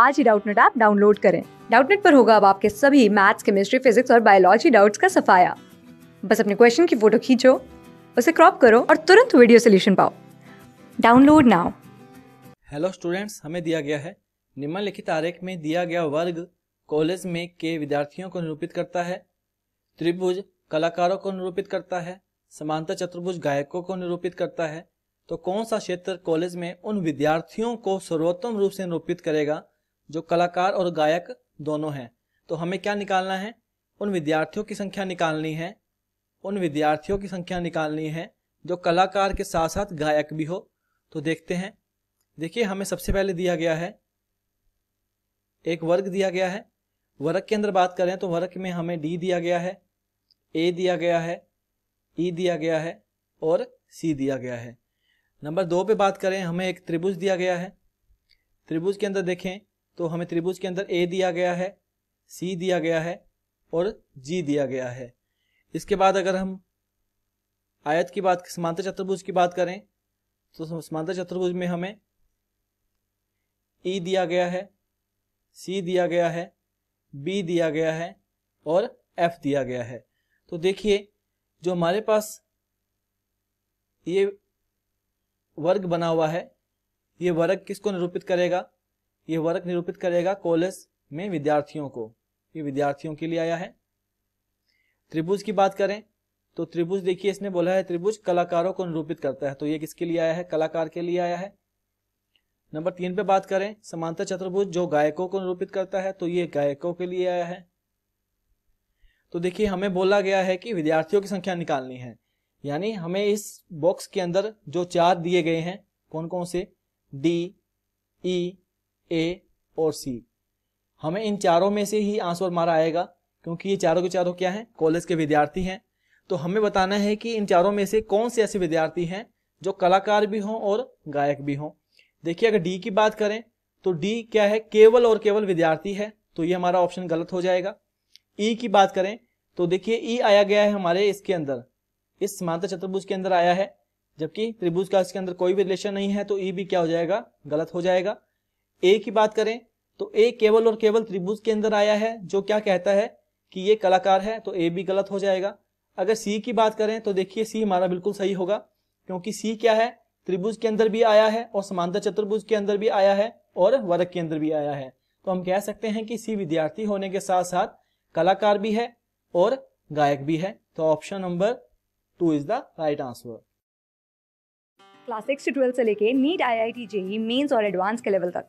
आज ही Doubtnut app download करें डाउटनेट पर होगा अब आपके सभी मैथ्स केमिस्ट्री फिजिक्स और बायोलॉजी डाउट्स का सफाया बस अपने क्वेश्चन की फोटो खींचो उसे क्रॉप करो और तुरंत वीडियो सोल्यूशन पाओ डाउनलोड नाउ हेलो स्टूडेंट्स हमें दिया गया है निम्नलिखित आरेख में दिया गया वर्ग कॉलेज में के विद्यार्थियों को निरूपित करता है त्रिभुज कलाकारों को निरूपित करता है समांतर चतुर्भुज गायकों को निरूपित करता है तो कौन सा क्षेत्र कॉलेज में उन विद्यार्थियों को सर्वोत्तम रूप से निरूपित करेगा जो कलाकार और गायक दोनों हैं तो हमें क्या निकालना है उन विद्यार्थियों की संख्या निकालनी है उन विद्यार्थियों की संख्या निकालनी है जो कलाकार के साथ साथ गायक भी हो तो देखते हैं देखिए हमें सबसे पहले दिया गया है एक वर्ग दिया गया है वर्ग के अंदर बात करें तो वर्ग में हमें डी दिया गया है ए दिया गया है ई e दिया गया है और सी दिया गया है नंबर दो पे बात करें हमें एक त्रिभुज दिया गया है त्रिभुज के अंदर देखें तो हमें त्रिभुज के अंदर ए दिया गया है सी दिया गया है और जी दिया गया है इसके बाद अगर हम आयत की बात समांतर चतुर्भुज की बात करें तो समांतर चतुर्भुज में हमें ई e दिया गया है सी दिया गया है बी दिया गया है और एफ दिया गया है तो देखिए जो हमारे पास ये वर्ग बना हुआ है ये वर्ग किसको निरूपित करेगा ये वर्क निरूपित करेगा कॉलेज में विद्यार्थियों को ये विद्यार्थियों के लिए आया है त्रिभुज की बात करें तो त्रिभुज देखिए इसने बोला है त्रिभुज कलाकारों को निरूपित करता है तो ये किसके लिए आया है कलाकार के लिए आया है नंबर तीन पे बात करें समांतर चतुर्भुज जो गायकों को निरूपित करता है तो ये गायकों के लिए आया है तो देखिए हमें बोला गया है कि विद्यार्थियों की संख्या निकालनी है यानी हमें इस बॉक्स के अंदर जो चार दिए गए हैं कौन कौन से डी ई ए और सी हमें इन चारों में से ही आंसर मारा आएगा क्योंकि ये चारों के चारों क्या हैं कॉलेज के विद्यार्थी हैं तो हमें बताना है कि इन चारों में से कौन से ऐसे विद्यार्थी हैं जो कलाकार भी हों और गायक भी हों देखिए अगर डी की बात करें तो डी क्या है केवल और केवल विद्यार्थी है तो ये हमारा ऑप्शन गलत हो जाएगा ई e की बात करें तो देखिए ई e आया गया है हमारे इसके अंदर इस समांतर चतुर्भुज के अंदर आया है जबकि त्रिभुज का इसके अंदर कोई भी रिलेशन नहीं है तो ई e भी क्या हो जाएगा गलत हो जाएगा ए की बात करें तो ए केवल और केवल त्रिभुज के अंदर आया है जो क्या कहता है कि ये कलाकार है तो ए भी गलत हो जाएगा अगर सी की बात करें तो देखिए सी हमारा बिल्कुल सही होगा क्योंकि सी क्या है त्रिभुज के अंदर भी आया है और समांतर चतुर्भुज के अंदर भी आया है और वर्ग के अंदर भी आया है तो हम कह सकते हैं कि सी विद्यार्थी होने के साथ साथ कलाकार भी है और गायक भी है तो option number two is the right answer class six से लेके NEET I I T JEE mains और एडवांस के लेवल तक